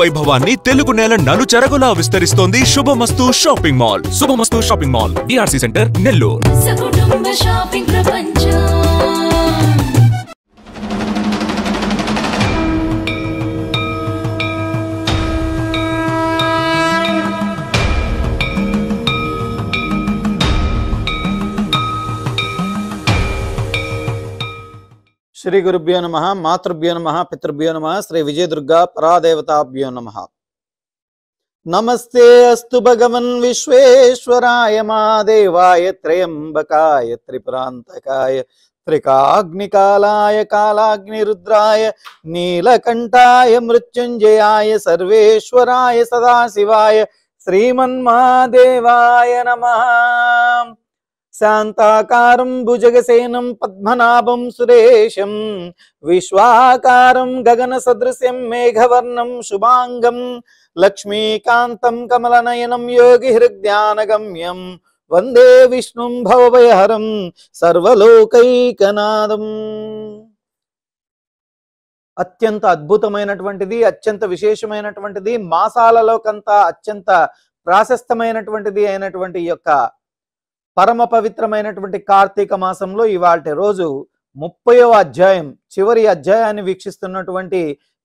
వైభవాన్ని తెలుగు నేల నలు చెరగులా విస్తరిస్తోంది Subhamastu shopping mall Subhamastu shopping mall BRC centre Nellore శ్రీ గురుభ్యో నమ మాతృభ్యో నమ పితృభ్యో నమ శ్రీ విజయ దుర్గా పరాదేవతాభ్యో నమ నమస్తే అస్తు భగవన్ విశ్వేశ్వరాయ మాదేవాయ త్రయంబకాయ త్రిపురాంతకాయ త్రికాగ్నికాలాయ కాలాగ్నిరుద్రాయ నీలకంఠాయ మృత్యుంజయాయ సర్వేశ్వరాయ సదాశివాయ శ్రీమన్మాదేవాయ నమ శాంతాకారం భుజగసేనం పద్మనాభం సురేశం విశ్వాకారం గగన సదృశ్యం మేఘవర్ణం శుభాంగం లక్ష్మీకాంతం కమలనయనం యోగి హృద్యానగమ్యం వందే విష్ణుం భవభయహరం సర్వలోకైకనాదం అత్యంత అద్భుతమైనటువంటిది అత్యంత విశేషమైనటువంటిది మాసాలలోకంతా అత్యంత ప్రాశస్తమైనటువంటిది అయినటువంటి యొక్క పరమ పవిత్రమైనటువంటి కార్తీక మాసంలో ఇవాళ రోజు ముప్పయో అధ్యాయం చివరి అధ్యాయాన్ని వీక్షిస్తున్నటువంటి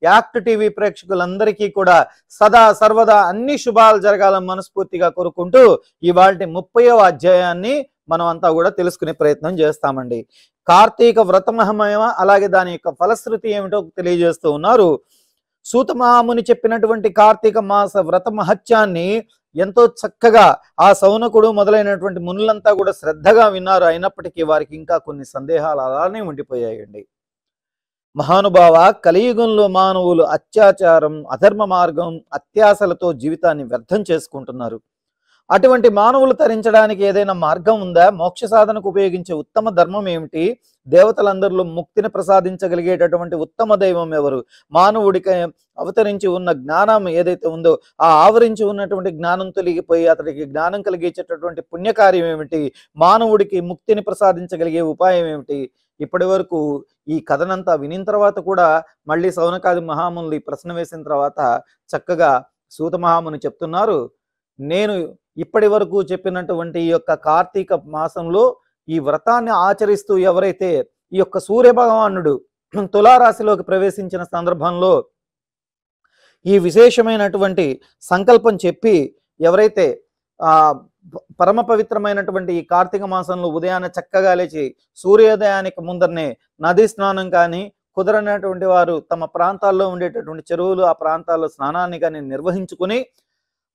యాక్ట్ టీవీ ప్రేక్షకులందరికీ కూడా సదా సర్వదా అన్ని శుభాలు జరగాలని మనస్ఫూర్తిగా కోరుకుంటూ ఇవాళ ముప్పయో అధ్యాయాన్ని మనం అంతా కూడా తెలుసుకునే ప్రయత్నం చేస్తామండి కార్తీక వ్రతమహమయమ అలాగే దాని యొక్క ఫలశ్రుతి ఏమిటో తెలియజేస్తూ ఉన్నారు సూత చెప్పినటువంటి కార్తీక మాస వ్రత మహత్యాన్ని ఎంతో చక్కగా ఆ సౌనకుడు మొదలైనటువంటి మునులంతా కూడా శ్రద్ధగా విన్నారు అయినప్పటికీ వారికి ఇంకా కొన్ని సందేహాలు అలానే ఉండిపోయాయండి మహానుభావ కలియుగంలో మానవులు అత్యాచారం అధర్మ మార్గం అత్యాశలతో జీవితాన్ని వ్యర్థం చేసుకుంటున్నారు అటువంటి మానవులు తరించడానికి ఏదైనా మార్గం ఉందా మోక్ష సాధనకు ఉపయోగించే ఉత్తమ ధర్మం ఏమిటి దేవతలందరిలో ముక్తిని ప్రసాదించగలిగేటటువంటి ఉత్తమ దైవం ఎవరు మానవుడికి అవతరించి ఉన్న జ్ఞానం ఏదైతే ఉందో ఆ ఆవరించి ఉన్నటువంటి జ్ఞానం తొలగిపోయి అతడికి జ్ఞానం కలిగించేటటువంటి పుణ్యకార్యం ఏమిటి మానవుడికి ముక్తిని ప్రసాదించగలిగే ఉపాయం ఏమిటి ఇప్పటి వరకు ఈ కథనంతా వినిన తర్వాత కూడా మళ్ళీ సౌనకాది మహాముని ఈ ప్రశ్న వేసిన తర్వాత చక్కగా సూత మహాముని చెప్తున్నారు నేను ఇప్పటి వరకు చెప్పినటువంటి ఈ యొక్క కార్తీక మాసంలో ఈ వ్రతాన్ని ఆచరిస్తూ ఎవరైతే ఈ యొక్క సూర్య భగవానుడు తులారాశిలోకి ప్రవేశించిన సందర్భంలో ఈ విశేషమైనటువంటి సంకల్పం చెప్పి ఎవరైతే ఆ పరమ పవిత్రమైనటువంటి ఈ కార్తీక మాసంలో ఉదయాన్నే చక్కగా లేచి సూర్యోదయానికి ముందరనే నదీ స్నానం కానీ కుదరనటువంటి వారు తమ ప్రాంతాల్లో ఉండేటటువంటి చెరువులు ఆ ప్రాంతాల్లో స్నానాన్ని కానీ నిర్వహించుకుని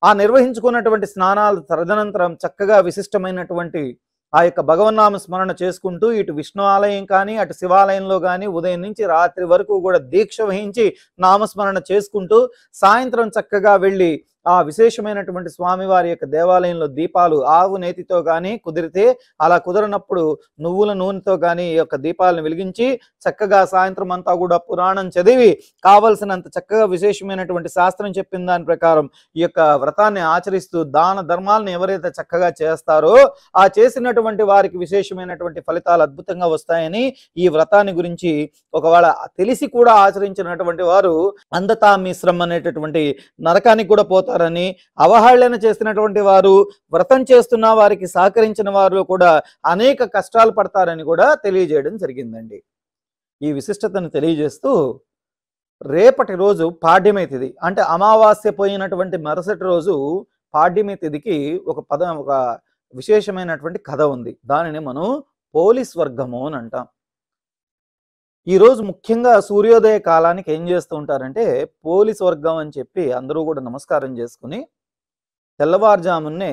ఆ నిర్వహించుకున్నటువంటి స్నానాలు తదనంతరం చక్కగా విశిష్టమైనటువంటి ఆ యొక్క భగవన్నామ స్మరణ చేసుకుంటూ ఇటు విష్ణు ఆలయం కానీ అటు శివాలయంలో కానీ ఉదయం నుంచి రాత్రి వరకు కూడా దీక్ష వహించి నామస్మరణ చేసుకుంటూ సాయంత్రం చక్కగా వెళ్ళి ఆ విశేషమైనటువంటి స్వామివారి యొక్క దేవాలయంలో దీపాలు ఆవు నేతితో కానీ కుదిరితే అలా కుదరనప్పుడు నువ్వుల నూనెతో కానీ ఈ యొక్క దీపాలను వెలిగించి చక్కగా సాయంత్రం అంతా కూడా పురాణం చదివి కావలసినంత చక్కగా విశేషమైనటువంటి శాస్త్రం చెప్పిన దాని ప్రకారం ఈ యొక్క వ్రతాన్ని ఆచరిస్తూ దాన ధర్మాలను ఎవరైతే చక్కగా చేస్తారో ఆ చేసినటువంటి వారికి విశేషమైనటువంటి ఫలితాలు అద్భుతంగా వస్తాయని ఈ వ్రతాన్ని గురించి ఒకవేళ తెలిసి కూడా ఆచరించినటువంటి వారు అంధతా అనేటటువంటి నరకానికి కూడా పోతారు నష్టపోతారని అవహేళన చేసినటువంటి వారు వ్రతం చేస్తున్న వారికి సహకరించిన వారు కూడా అనేక కష్టాలు పడతారని కూడా తెలియజేయడం జరిగిందండి ఈ విశిష్టతను తెలియజేస్తూ రేపటి రోజు పాడ్యమే తిథి అంటే అమావాస్య పోయినటువంటి మరుసటి రోజు పాడ్యమే తిథికి ఒక పదం ఒక విశేషమైనటువంటి కథ ఉంది దానిని మనం పోలీస్ వర్గము అని అంటాం ఈరోజు ముఖ్యంగా సూర్యోదయ కాలానికి ఏం చేస్తూ ఉంటారంటే పోలీస్ వర్గం అని చెప్పి అందరూ కూడా నమస్కారం చేసుకుని తెల్లవారుజామునే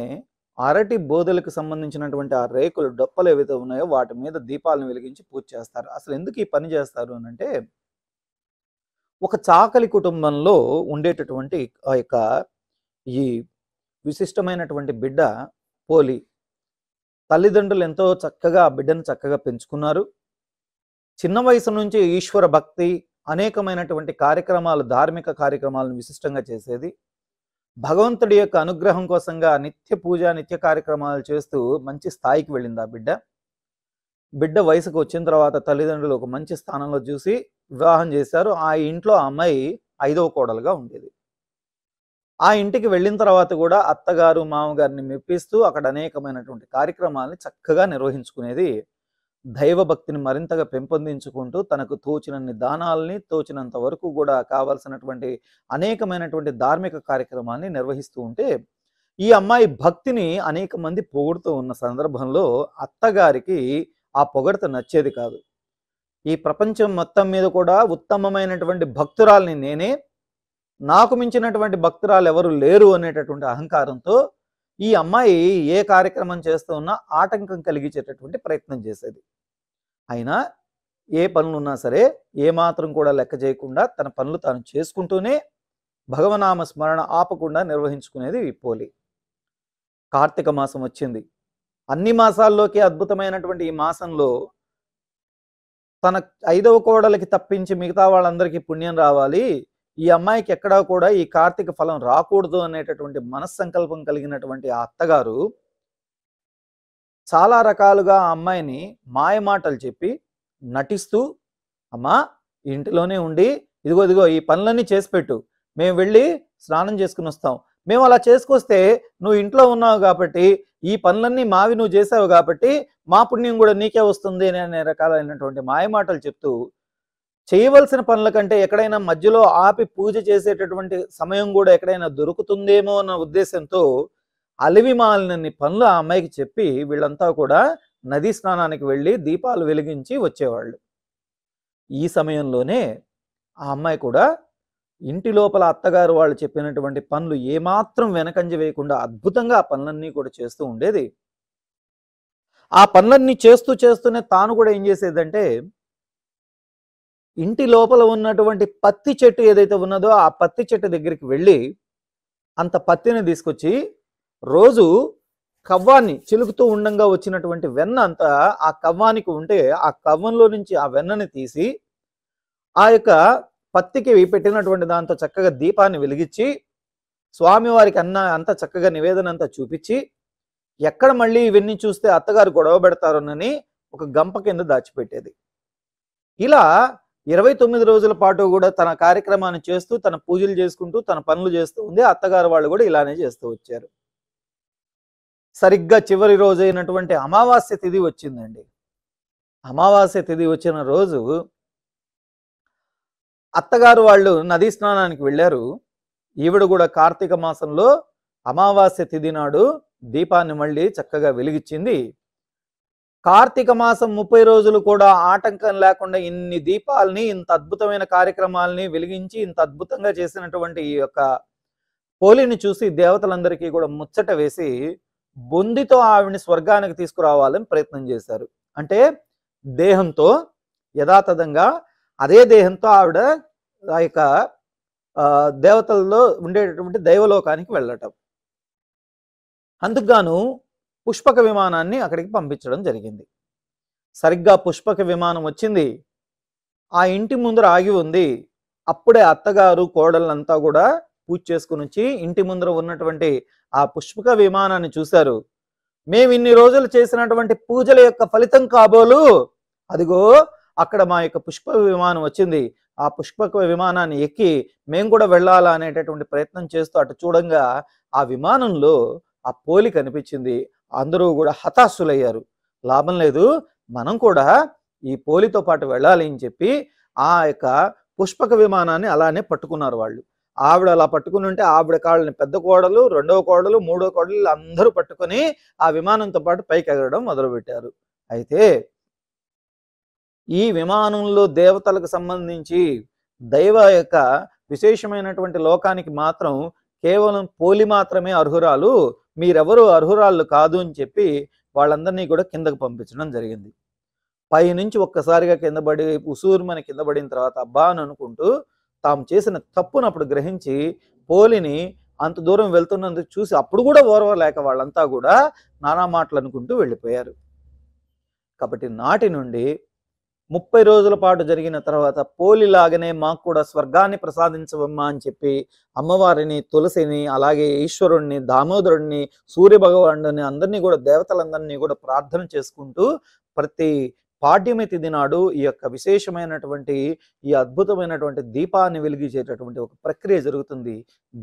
అరటి బోధలకు సంబంధించినటువంటి ఆ రేకులు డొప్పలు ఏవైతే ఉన్నాయో వాటి మీద దీపాలను వెలిగించి పూజ చేస్తారు అసలు ఎందుకు ఈ పని చేస్తారు అని అంటే ఒక చాకలి కుటుంబంలో ఉండేటటువంటి ఆ యొక్క ఈ విశిష్టమైనటువంటి బిడ్డ పోలి తల్లిదండ్రులు ఎంతో చక్కగా ఆ బిడ్డను చక్కగా పెంచుకున్నారు చిన్న వయసు నుంచి ఈశ్వర భక్తి అనేకమైనటువంటి కార్యక్రమాలు ధార్మిక కార్యక్రమాలను విశిష్టంగా చేసేది భగవంతుడి యొక్క అనుగ్రహం కోసంగా నిత్య పూజ నిత్య కార్యక్రమాలు చేస్తూ మంచి స్థాయికి వెళ్ళింది ఆ బిడ్డ బిడ్డ వయసుకు వచ్చిన తర్వాత తల్లిదండ్రులు ఒక మంచి స్థానంలో చూసి వివాహం చేశారు ఆ ఇంట్లో అమ్మాయి ఐదవ కోడలుగా ఉండేది ఆ ఇంటికి వెళ్ళిన తర్వాత కూడా అత్తగారు మామగారిని మెప్పిస్తూ అక్కడ అనేకమైనటువంటి కార్యక్రమాలను చక్కగా నిర్వహించుకునేది దైవభక్తిని మరింతగా పెంపొందించుకుంటూ తనకు తోచినన్ని దానాలని తోచినంత వరకు కూడా కావాల్సినటువంటి అనేకమైనటువంటి ధార్మిక కార్యక్రమాన్ని నిర్వహిస్తూ ఉంటే ఈ అమ్మాయి భక్తిని అనేక మంది పొగుడుతూ ఉన్న సందర్భంలో అత్తగారికి ఆ పొగడత నచ్చేది కాదు ఈ ప్రపంచం మొత్తం మీద కూడా ఉత్తమమైనటువంటి భక్తురాల్ని నేనే నాకు మించినటువంటి భక్తురాలు ఎవరు లేరు అనేటటువంటి అహంకారంతో ఈ అమ్మాయి ఏ కార్యక్రమం చేస్తూ ఉన్నా ఆటంకం కలిగించేటటువంటి ప్రయత్నం చేసేది అయినా ఏ పనులున్నా సరే ఏమాత్రం కూడా లెక్క చేయకుండా తన పనులు తాను చేసుకుంటూనే భగవనామ స్మరణ ఆపకుండా నిర్వహించుకునేది పోలి కార్తీక మాసం వచ్చింది అన్ని మాసాల్లోకి అద్భుతమైనటువంటి ఈ మాసంలో తన ఐదవ కోడలకి తప్పించి మిగతా వాళ్ళందరికీ పుణ్యం రావాలి ఈ అమ్మాయికి ఎక్కడా కూడా ఈ కార్తీక ఫలం రాకూడదు అనేటటువంటి మనస్సంకల్పం కలిగినటువంటి ఆ అత్తగారు చాలా రకాలుగా ఆ అమ్మాయిని మాయమాటలు చెప్పి నటిస్తూ అమ్మా ఇంటిలోనే ఉండి ఇదిగో ఇదిగో ఈ పనులన్నీ చేసి పెట్టు మేము వెళ్ళి స్నానం చేసుకుని వస్తాం మేము అలా చేసుకొస్తే నువ్వు ఇంట్లో ఉన్నావు కాబట్టి ఈ పనులన్నీ మావి నువ్వు చేసావు కాబట్టి మా పుణ్యం కూడా నీకే వస్తుంది అనే రకాలైనటువంటి మాయమాటలు చెప్తూ చేయవలసిన పనుల కంటే ఎక్కడైనా మధ్యలో ఆపి పూజ చేసేటటువంటి సమయం కూడా ఎక్కడైనా దొరుకుతుందేమో అన్న ఉద్దేశంతో అలివి అలివిమాలినన్ని పనులు ఆ అమ్మాయికి చెప్పి వీళ్ళంతా కూడా నదీ స్నానానికి వెళ్ళి దీపాలు వెలిగించి వచ్చేవాళ్ళు ఈ సమయంలోనే ఆ అమ్మాయి కూడా ఇంటి లోపల అత్తగారు వాళ్ళు చెప్పినటువంటి పనులు ఏమాత్రం వెనకంజ వేయకుండా అద్భుతంగా ఆ పనులన్నీ కూడా చేస్తూ ఉండేది ఆ పనులన్నీ చేస్తూ చేస్తూనే తాను కూడా ఏం చేసేదంటే ఇంటి లోపల ఉన్నటువంటి పత్తి చెట్టు ఏదైతే ఉన్నదో ఆ పత్తి చెట్టు దగ్గరికి వెళ్ళి అంత పత్తిని తీసుకొచ్చి రోజు కవ్వాన్ని చిలుకుతూ ఉండంగా వచ్చినటువంటి వెన్న అంతా ఆ కవ్వానికి ఉంటే ఆ కవ్వంలో నుంచి ఆ వెన్నని తీసి ఆ యొక్క పత్తికి పెట్టినటువంటి దాంతో చక్కగా దీపాన్ని వెలిగించి స్వామివారికి అన్న అంత చక్కగా నివేదన అంతా చూపించి ఎక్కడ మళ్ళీ ఇవన్నీ చూస్తే అత్తగారు గొడవ పెడతారోనని ఒక గంప కింద దాచిపెట్టేది ఇలా ఇరవై తొమ్మిది రోజుల పాటు కూడా తన కార్యక్రమాన్ని చేస్తూ తన పూజలు చేసుకుంటూ తన పనులు చేస్తూ ఉంది అత్తగారు వాళ్ళు కూడా ఇలానే చేస్తూ వచ్చారు సరిగ్గా చివరి రోజు అయినటువంటి అమావాస్య తిథి వచ్చిందండి అమావాస్య తిథి వచ్చిన రోజు అత్తగారు వాళ్ళు నదీ స్నానానికి వెళ్ళారు ఈవిడ కూడా కార్తీక మాసంలో అమావాస్య తిథి నాడు దీపాన్ని మళ్ళీ చక్కగా వెలిగించింది కార్తీక మాసం ముప్పై రోజులు కూడా ఆటంకం లేకుండా ఇన్ని దీపాలని ఇంత అద్భుతమైన కార్యక్రమాలని వెలిగించి ఇంత అద్భుతంగా చేసినటువంటి ఈ యొక్క పోలిని చూసి దేవతలందరికీ కూడా ముచ్చట వేసి బొందితో ఆవిడని స్వర్గానికి తీసుకురావాలని ప్రయత్నం చేశారు అంటే దేహంతో యథాతథంగా అదే దేహంతో ఆవిడ ఆ యొక్క దేవతల్లో ఉండేటటువంటి దైవలోకానికి వెళ్ళటం అందుకు గాను పుష్పక విమానాన్ని అక్కడికి పంపించడం జరిగింది సరిగ్గా పుష్పక విమానం వచ్చింది ఆ ఇంటి ముందర ఆగి ఉంది అప్పుడే అత్తగారు కోడళ్ళంతా కూడా పూజ చేసుకుని వచ్చి ఇంటి ముందర ఉన్నటువంటి ఆ పుష్పక విమానాన్ని చూశారు మేము ఇన్ని రోజులు చేసినటువంటి పూజల యొక్క ఫలితం కాబోలు అదిగో అక్కడ మా యొక్క పుష్ప విమానం వచ్చింది ఆ పుష్పక విమానాన్ని ఎక్కి మేము కూడా వెళ్ళాలా అనేటటువంటి ప్రయత్నం చేస్తూ అటు చూడంగా ఆ విమానంలో ఆ పోలి కనిపించింది అందరూ కూడా హతాశులయ్యారు లాభం లేదు మనం కూడా ఈ పోలితో పాటు వెళ్ళాలి అని చెప్పి ఆ యొక్క పుష్పక విమానాన్ని అలానే పట్టుకున్నారు వాళ్ళు ఆవిడ అలా పట్టుకుని ఉంటే ఆవిడ కాళ్ళని పెద్ద కోడలు రెండవ కోడలు మూడో కోడలు అందరూ పట్టుకొని ఆ విమానంతో పాటు పైకి ఎగరడం మొదలుపెట్టారు అయితే ఈ విమానంలో దేవతలకు సంబంధించి దైవ యొక్క విశేషమైనటువంటి లోకానికి మాత్రం కేవలం పోలి మాత్రమే అర్హురాలు మీరెవరు అర్హురాళ్ళు కాదు అని చెప్పి వాళ్ళందరినీ కూడా కిందకు పంపించడం జరిగింది పైనుంచి ఒక్కసారిగా కింద పడి ఉసూరుమని కింద పడిన తర్వాత అబ్బా అని అనుకుంటూ తాము చేసిన తప్పును అప్పుడు గ్రహించి పోలిని అంత దూరం వెళ్తున్నందుకు చూసి అప్పుడు కూడా ఓర్వలేక వాళ్ళంతా కూడా నానా మాటలు అనుకుంటూ వెళ్ళిపోయారు కాబట్టి నాటి నుండి ముప్పై రోజుల పాటు జరిగిన తర్వాత పోలిలాగనే మాకు కూడా స్వర్గాన్ని ప్రసాదించవమ్మా అని చెప్పి అమ్మవారిని తులసిని అలాగే ఈశ్వరుణ్ణి దామోదరుణ్ణి సూర్య భగవానుని అందరినీ కూడా దేవతలందరినీ కూడా ప్రార్థన చేసుకుంటూ ప్రతి పాఠ్యమి దినాడు నాడు ఈ యొక్క విశేషమైనటువంటి ఈ అద్భుతమైనటువంటి దీపాన్ని వెలిగించేటటువంటి ఒక ప్రక్రియ జరుగుతుంది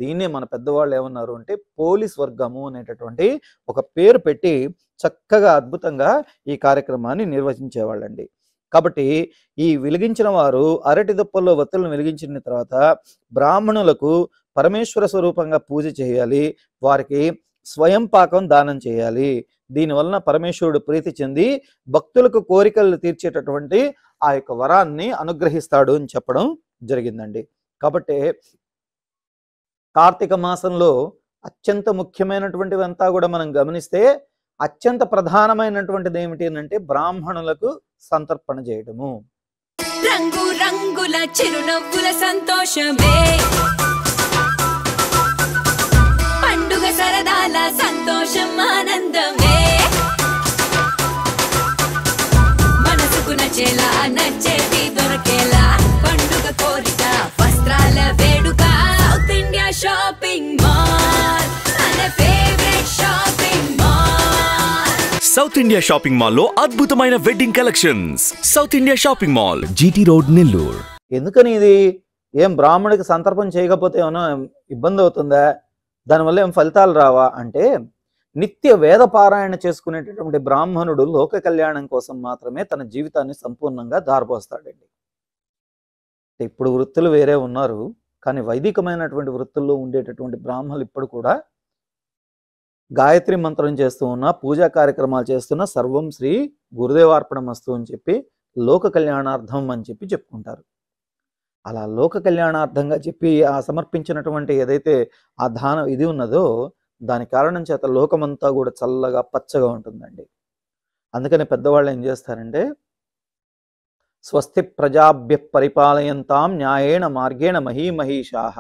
దీన్నే మన పెద్దవాళ్ళు ఏమన్నారు అంటే పోలి వర్గము అనేటటువంటి ఒక పేరు పెట్టి చక్కగా అద్భుతంగా ఈ కార్యక్రమాన్ని నిర్వహించేవాళ్ళండి కాబట్టి ఈ వెలిగించిన వారు అరటి దుప్పల్లో వత్తులను వెలిగించిన తర్వాత బ్రాహ్మణులకు పరమేశ్వర స్వరూపంగా పూజ చేయాలి వారికి స్వయం పాకం దానం చేయాలి దీనివలన పరమేశ్వరుడు ప్రీతి చెంది భక్తులకు కోరికలు తీర్చేటటువంటి ఆ యొక్క వరాన్ని అనుగ్రహిస్తాడు అని చెప్పడం జరిగిందండి కాబట్టి కార్తీక మాసంలో అత్యంత ముఖ్యమైనటువంటివంతా కూడా మనం గమనిస్తే అత్యంత ప్రధానమైనటువంటిది ఏమిటి అంటే బ్రాహ్మణులకు సంతర్పణ చేయటము రంగు రంగుల చిరునవ్వుల సంతోషమే పండుగ సరదాల సంతోషం ఆనందమే మనసుకు నచ్చేలా నచ్చేది దొరకేలా పండుగ కోరిక వస్త్రాల వేడుక South India shopping mall favourite shopping South India shopping mall లో అద్భుతమైన wedding collections South India shopping mall GT road Nellore ఎందుకని ఇది ఏం బ్రాహ్మణుడికి సంతర్పం చేయకపోతే ఏమైనా ఇబ్బంది అవుతుందా దానివల్ల ఏం ఫలితాలు రావా అంటే నిత్య వేద పారాయణ చేసుకునేటటువంటి బ్రాహ్మణుడు లోక కళ్యాణం కోసం మాత్రమే తన జీవితాన్ని సంపూర్ణంగా దారిపోస్తాడండి ఇప్పుడు వృత్తులు వేరే ఉన్నారు కానీ వైదికమైనటువంటి వృత్తుల్లో ఉండేటటువంటి బ్రాహ్మణులు ఇప్పుడు కూడా గాయత్రి మంత్రం చేస్తూ ఉన్నా పూజా కార్యక్రమాలు చేస్తున్న సర్వం శ్రీ గురుదేవార్పణమస్తు అని చెప్పి లోక కళ్యాణార్థం అని చెప్పి చెప్పుకుంటారు అలా లోక కళ్యాణార్థంగా చెప్పి ఆ సమర్పించినటువంటి ఏదైతే ఆ దానం ఇది ఉన్నదో దాని కారణం చేత లోకమంతా కూడా చల్లగా పచ్చగా ఉంటుందండి అందుకని పెద్దవాళ్ళు ఏం చేస్తారంటే స్వస్తి ప్రజాభ్య పరిపాలయంతాం న్యాయేణ మార్గేణ మహీమహీషాహ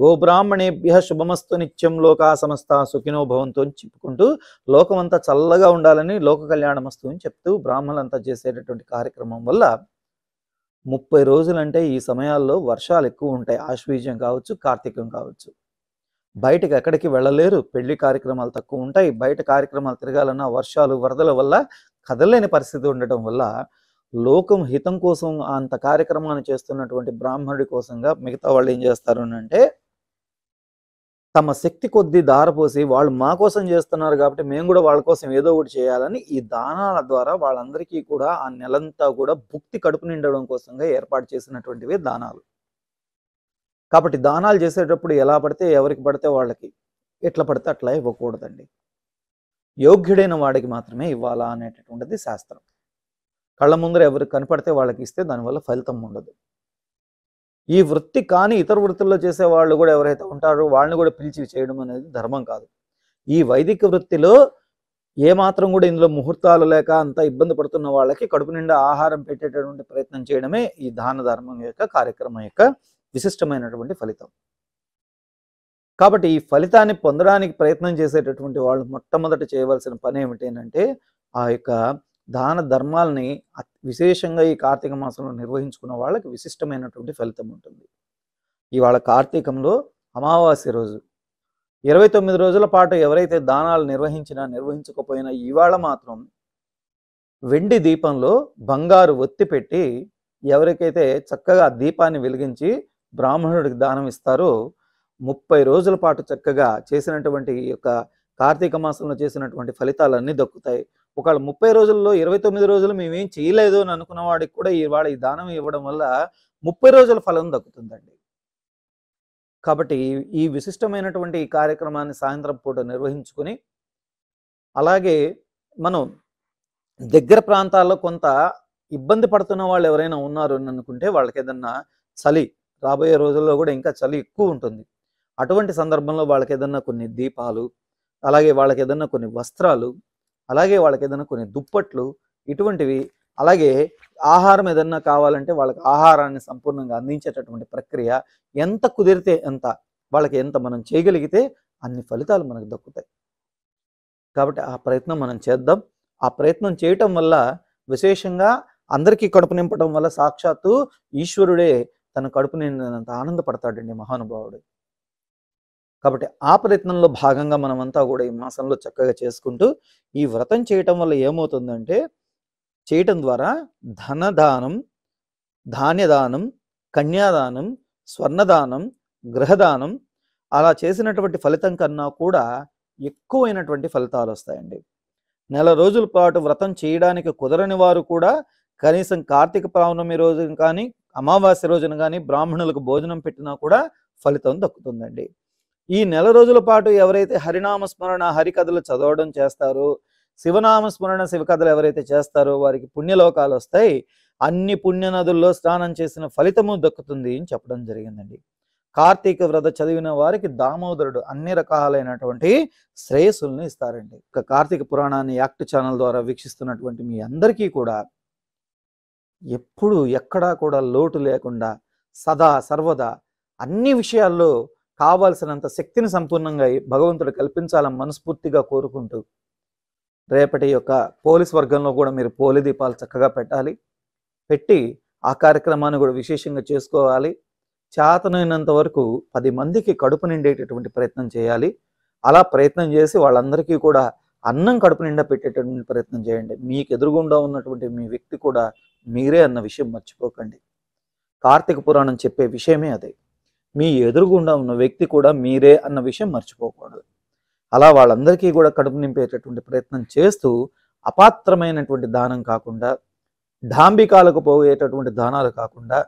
గోబ్రాహ్మణేభ్య శుభమస్తు నిత్యం లోకా సమస్త సుఖినో భవంతో అని చెప్పుకుంటూ లోకమంతా చల్లగా ఉండాలని లోక కళ్యాణమస్తు అని చెప్తూ బ్రాహ్మణులంతా చేసేటటువంటి కార్యక్రమం వల్ల ముప్పై రోజులంటే ఈ సమయాల్లో వర్షాలు ఎక్కువ ఉంటాయి ఆశ్వీజం కావచ్చు కార్తీకం కావచ్చు బయటకు ఎక్కడికి వెళ్ళలేరు పెళ్లి కార్యక్రమాలు తక్కువ ఉంటాయి బయట కార్యక్రమాలు తిరగాలన్నా వర్షాలు వరదల వల్ల కదలేని పరిస్థితి ఉండటం వల్ల లోకం హితం కోసం అంత కార్యక్రమాన్ని చేస్తున్నటువంటి బ్రాహ్మణుడి కోసంగా మిగతా వాళ్ళు ఏం చేస్తారు అంటే తమ శక్తి కొద్దీ దారపోసి వాళ్ళు మా కోసం చేస్తున్నారు కాబట్టి మేము కూడా వాళ్ళ కోసం ఏదో ఒకటి చేయాలని ఈ దానాల ద్వారా వాళ్ళందరికీ కూడా ఆ నెలంతా కూడా భుక్తి కడుపు నిండడం కోసంగా ఏర్పాటు చేసినటువంటివి దానాలు కాబట్టి దానాలు చేసేటప్పుడు ఎలా పడితే ఎవరికి పడితే వాళ్ళకి ఎట్లా పడితే అట్లా ఇవ్వకూడదండి యోగ్యుడైన వాడికి మాత్రమే ఇవ్వాలా అనేటటువంటిది శాస్త్రం కళ్ళ ముందర ఎవరికి కనపడితే వాళ్ళకి ఇస్తే దానివల్ల ఫలితం ఉండదు ఈ వృత్తి కానీ ఇతర వృత్తుల్లో చేసే వాళ్ళు కూడా ఎవరైతే ఉంటారో వాళ్ళని కూడా పిలిచి చేయడం అనేది ధర్మం కాదు ఈ వైదిక వృత్తిలో ఏమాత్రం కూడా ఇందులో ముహూర్తాలు లేక అంత ఇబ్బంది పడుతున్న వాళ్ళకి కడుపు నిండా ఆహారం పెట్టేటటువంటి ప్రయత్నం చేయడమే ఈ దాన ధర్మం యొక్క కార్యక్రమం యొక్క విశిష్టమైనటువంటి ఫలితం కాబట్టి ఈ ఫలితాన్ని పొందడానికి ప్రయత్నం చేసేటటువంటి వాళ్ళు మొట్టమొదట చేయవలసిన పని ఏమిటి అంటే ఆ యొక్క దాన ధర్మాలని విశేషంగా ఈ కార్తీక మాసంలో నిర్వహించుకున్న వాళ్ళకి విశిష్టమైనటువంటి ఫలితం ఉంటుంది ఇవాళ కార్తీకంలో అమావాస్య రోజు ఇరవై తొమ్మిది రోజుల పాటు ఎవరైతే దానాలు నిర్వహించినా నిర్వహించకపోయినా ఇవాళ మాత్రం వెండి దీపంలో బంగారు ఒత్తి పెట్టి ఎవరికైతే చక్కగా దీపాన్ని వెలిగించి బ్రాహ్మణుడికి దానం ఇస్తారో ముప్పై రోజుల పాటు చక్కగా చేసినటువంటి ఈ యొక్క కార్తీక మాసంలో చేసినటువంటి ఫలితాలన్నీ దక్కుతాయి ఒకవేళ ముప్పై రోజుల్లో ఇరవై తొమ్మిది రోజులు మేమేం చేయలేదు అని అనుకున్న వాడికి కూడా ఈ వాడు ఈ దానం ఇవ్వడం వల్ల ముప్పై రోజుల ఫలం దక్కుతుందండి కాబట్టి ఈ విశిష్టమైనటువంటి ఈ కార్యక్రమాన్ని సాయంత్రం పూట నిర్వహించుకొని అలాగే మనం దగ్గర ప్రాంతాల్లో కొంత ఇబ్బంది పడుతున్న వాళ్ళు ఎవరైనా ఉన్నారు అని అనుకుంటే వాళ్ళకి ఏదన్నా చలి రాబోయే రోజుల్లో కూడా ఇంకా చలి ఎక్కువ ఉంటుంది అటువంటి సందర్భంలో వాళ్ళకి ఏదన్నా కొన్ని దీపాలు అలాగే వాళ్ళకి ఏదన్నా కొన్ని వస్త్రాలు అలాగే వాళ్ళకి ఏదన్నా కొన్ని దుప్పట్లు ఇటువంటివి అలాగే ఆహారం ఏదన్నా కావాలంటే వాళ్ళకి ఆహారాన్ని సంపూర్ణంగా అందించేటటువంటి ప్రక్రియ ఎంత కుదిరితే ఎంత వాళ్ళకి ఎంత మనం చేయగలిగితే అన్ని ఫలితాలు మనకు దక్కుతాయి కాబట్టి ఆ ప్రయత్నం మనం చేద్దాం ఆ ప్రయత్నం చేయటం వల్ల విశేషంగా అందరికీ కడుపు నింపడం వల్ల సాక్షాత్తు ఈశ్వరుడే తన కడుపు నిండినంత ఆనందపడతాడండి మహానుభావుడు కాబట్టి ఆ ప్రయత్నంలో భాగంగా మనమంతా కూడా ఈ మాసంలో చక్కగా చేసుకుంటూ ఈ వ్రతం చేయటం వల్ల ఏమవుతుందంటే చేయటం ద్వారా ధనదానం ధాన్యదానం కన్యాదానం స్వర్ణదానం గ్రహదానం అలా చేసినటువంటి ఫలితం కన్నా కూడా ఎక్కువైనటువంటి ఫలితాలు వస్తాయండి నెల రోజుల పాటు వ్రతం చేయడానికి కుదరని వారు కూడా కనీసం కార్తీక పౌర్ణమి రోజున కానీ అమావాస్య రోజున కానీ బ్రాహ్మణులకు భోజనం పెట్టినా కూడా ఫలితం దక్కుతుందండి ఈ నెల రోజుల పాటు ఎవరైతే హరినామ స్మరణ హరికథలు చదవడం చేస్తారో శివనామస్మరణ శివకథలు ఎవరైతే చేస్తారో వారికి పుణ్యలోకాలు వస్తాయి అన్ని పుణ్య నదుల్లో స్నానం చేసిన ఫలితము దక్కుతుంది అని చెప్పడం జరిగిందండి కార్తీక వ్రత చదివిన వారికి దామోదరుడు అన్ని రకాలైనటువంటి శ్రేయస్సులను ఇస్తారండి ఇక కార్తీక పురాణాన్ని యాక్ట్ ఛానల్ ద్వారా వీక్షిస్తున్నటువంటి మీ అందరికీ కూడా ఎప్పుడు ఎక్కడా కూడా లోటు లేకుండా సదా సర్వదా అన్ని విషయాల్లో కావాల్సినంత శక్తిని సంపూర్ణంగా భగవంతుడు కల్పించాలని మనస్ఫూర్తిగా కోరుకుంటూ రేపటి యొక్క పోలీస్ వర్గంలో కూడా మీరు పోలి దీపాలు చక్కగా పెట్టాలి పెట్టి ఆ కార్యక్రమాన్ని కూడా విశేషంగా చేసుకోవాలి చేతనైనంత వరకు పది మందికి కడుపు నిండేటటువంటి ప్రయత్నం చేయాలి అలా ప్రయత్నం చేసి వాళ్ళందరికీ కూడా అన్నం కడుపు నిండా పెట్టేటటువంటి ప్రయత్నం చేయండి మీకు ఎదురుగుండా ఉన్నటువంటి మీ వ్యక్తి కూడా మీరే అన్న విషయం మర్చిపోకండి కార్తీక పురాణం చెప్పే విషయమే అదే మీ ఎదురుగుండా ఉన్న వ్యక్తి కూడా మీరే అన్న విషయం మర్చిపోకూడదు అలా వాళ్ళందరికీ కూడా కడుపు నింపేటటువంటి ప్రయత్నం చేస్తూ అపాత్రమైనటువంటి దానం కాకుండా ఢాంబికాలకు పోయేటటువంటి దానాలు కాకుండా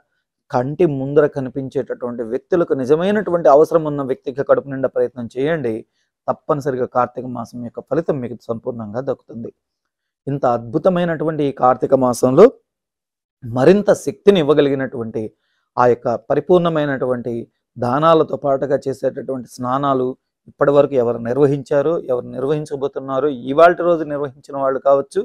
కంటి ముందర కనిపించేటటువంటి వ్యక్తులకు నిజమైనటువంటి అవసరం ఉన్న వ్యక్తికి కడుపు నిండా ప్రయత్నం చేయండి తప్పనిసరిగా కార్తీక మాసం యొక్క ఫలితం మీకు సంపూర్ణంగా దక్కుతుంది ఇంత అద్భుతమైనటువంటి ఈ కార్తీక మాసంలో మరింత శక్తిని ఇవ్వగలిగినటువంటి ఆ యొక్క పరిపూర్ణమైనటువంటి దానాలతో పాటుగా చేసేటటువంటి స్నానాలు ఇప్పటివరకు ఎవరు నిర్వహించారు ఎవరు నిర్వహించబోతున్నారు ఇవాళ రోజు నిర్వహించిన వాళ్ళు కావచ్చు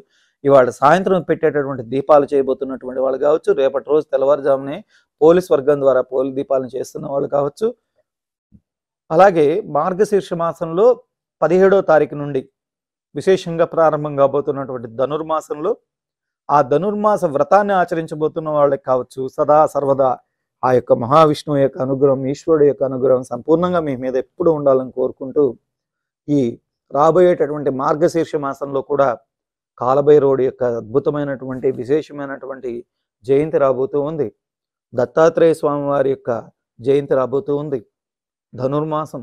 ఇవాళ సాయంత్రం పెట్టేటటువంటి దీపాలు చేయబోతున్నటువంటి వాళ్ళు కావచ్చు రేపటి రోజు తెల్లవారుజామునే పోలీస్ వర్గం ద్వారా పోలి దీపాలను చేస్తున్న వాళ్ళు కావచ్చు అలాగే మార్గశీర్ష మాసంలో పదిహేడో తారీఖు నుండి విశేషంగా ప్రారంభం కాబోతున్నటువంటి ధనుర్మాసంలో ఆ ధనుర్మాస వ్రతాన్ని ఆచరించబోతున్న వాళ్ళకి కావచ్చు సదా సర్వదా ఆ యొక్క మహావిష్ణువు యొక్క అనుగ్రహం ఈశ్వరుడు యొక్క అనుగ్రహం సంపూర్ణంగా మీ మీద ఎప్పుడు ఉండాలని కోరుకుంటూ ఈ రాబోయేటటువంటి మార్గశీర్ష మాసంలో కూడా కాలభైరవుడు యొక్క అద్భుతమైనటువంటి విశేషమైనటువంటి జయంతి రాబోతూ ఉంది దత్తాత్రేయ స్వామి వారి యొక్క జయంతి రాబోతూ ఉంది ధనుర్మాసం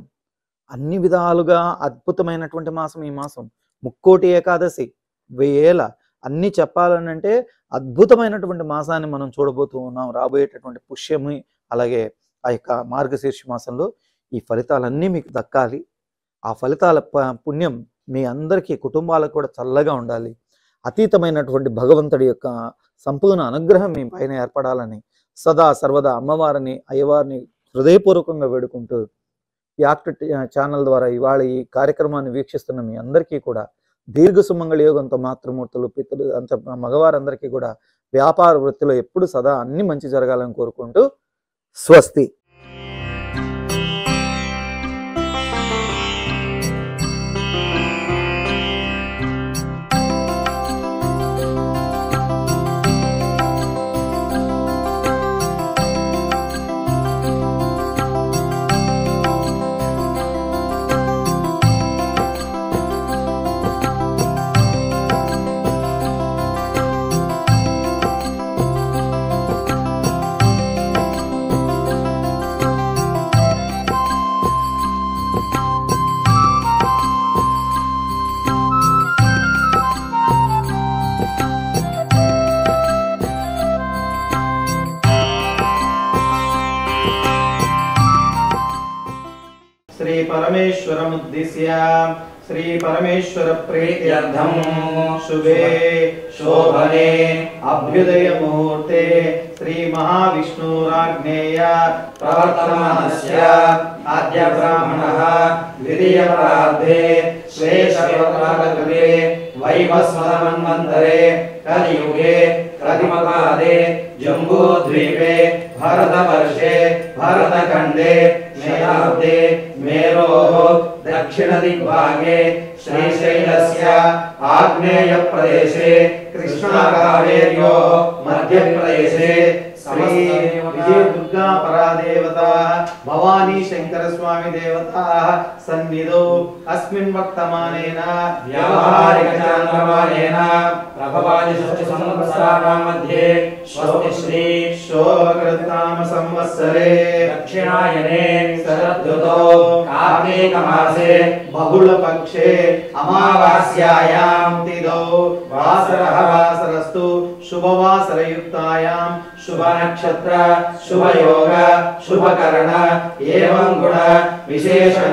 అన్ని విధాలుగా అద్భుతమైనటువంటి మాసం ఈ మాసం ముక్కోటి ఏకాదశి వేల అన్నీ చెప్పాలనంటే అద్భుతమైనటువంటి మాసాన్ని మనం చూడబోతూ ఉన్నాం రాబోయేటటువంటి పుష్యమి అలాగే ఆ యొక్క మార్గశీర్షి మాసంలో ఈ ఫలితాలన్నీ మీకు దక్కాలి ఆ ఫలితాల పుణ్యం మీ అందరికీ కుటుంబాలకు కూడా చల్లగా ఉండాలి అతీతమైనటువంటి భగవంతుడి యొక్క సంపూర్ణ అనుగ్రహం మీ పైన ఏర్పడాలని సదా సర్వదా అమ్మవారిని అయ్యవారిని హృదయపూర్వకంగా వేడుకుంటూ యాక్ట్ ఛానల్ ద్వారా ఇవాళ ఈ కార్యక్రమాన్ని వీక్షిస్తున్న మీ అందరికీ కూడా దీర్ఘ సుమంగళ యోగంతో మాతృమూర్తులు పితృ అంత మగవారందరికీ కూడా వ్యాపార వృత్తిలో ఎప్పుడు సదా అన్ని మంచి జరగాలని కోరుకుంటూ స్వస్తి परमेश्वरमुद्दिश्य श्रीपरमेश्वरप्रीत्यर्थं शुभे शोभने अभ्युदयमुहूर्ते श्रीमहाविष्णुराज्ञेय प्रवर्तमानस्य आद्य ब्राह्मणः द्वितीयपराधे स्वे शर्वकालकृते वैभस्वरमन्वन्तरे कलियुगे प्रतिमपादे जम्बूद्वीपे भारतवर्षे भारतखण्डे शताब्दे मेरोः दक्षिणदिग्भागे श्रीशैलस्य आग्नेयप्रदेशे कृष्णाकावेर्योः मध्यप्रदेशे दुर्गा परादेवता भवानी शंकर स्वामी देवता सन्निधो अस्मिन् वर्तमानेन व्यावहारिकचान्द्रमानेन प्रभवादिषष्टिसंवत्सराणाम् मध्ये श्री शोकृतनाम संवत्सरे दक्षिणायने शरद्रुतो कार्तिकमासे बहुलपक्षे अमावास्यायां तिदौ वासरः वासरस्तु शुभवासरयुक्तायां शुभनक्षत्र शुभयोग शुभकरण एवं गुण विशेषण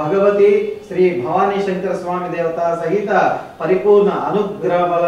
భగవతి శ్రీ భవానీ శంకర స్వామి దేవత సహిత పరిపూర్ణ అనుగ్రహ బల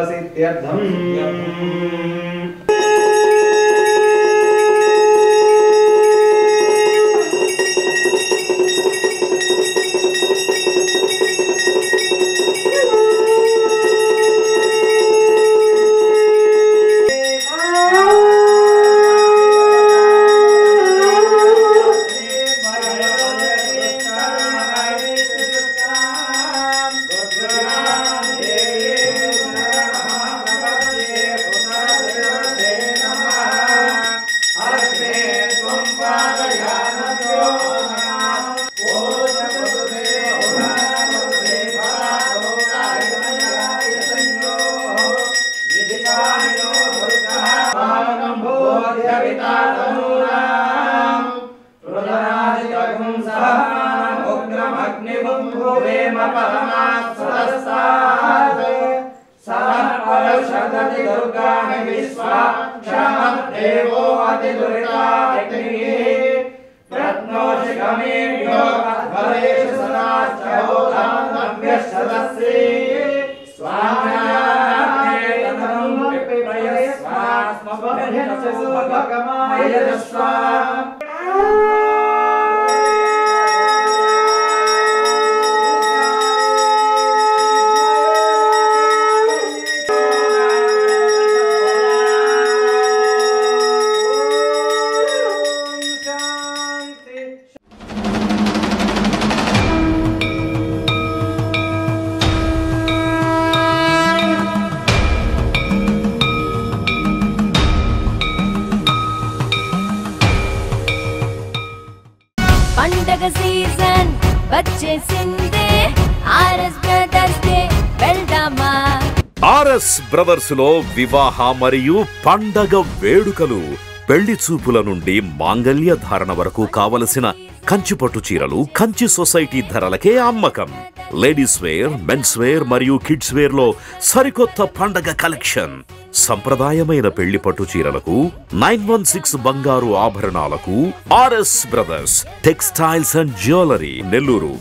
भूमिमपरमात्सरस्तात् सहपरशदति दुर्गाणि विश्वा क्षमद्देवो अतिदुरिताग्निः रत्नोषि गमीभ्यो ఆర్ఎస్ బ్రదర్స్ లో వివాహ మరియు పండగ వేడుకలు పెళ్లి చూపుల నుండి మాంగల్య ధారణ వరకు కావలసిన కంచిపట్టు చీరలు కంచి సొసైటీ ధరలకే అమ్మకం లేడీస్ వేర్ మెన్స్ వేర్ మరియు కిడ్స్ వేర్ లో సరికొత్త పండగ కలెక్షన్ సంప్రదాయమైన పెళ్లి పట్టు చీరలకు నైన్ వన్ సిక్స్ బంగారు ఆభరణాలకు RS brothers textiles and jewellery Nellore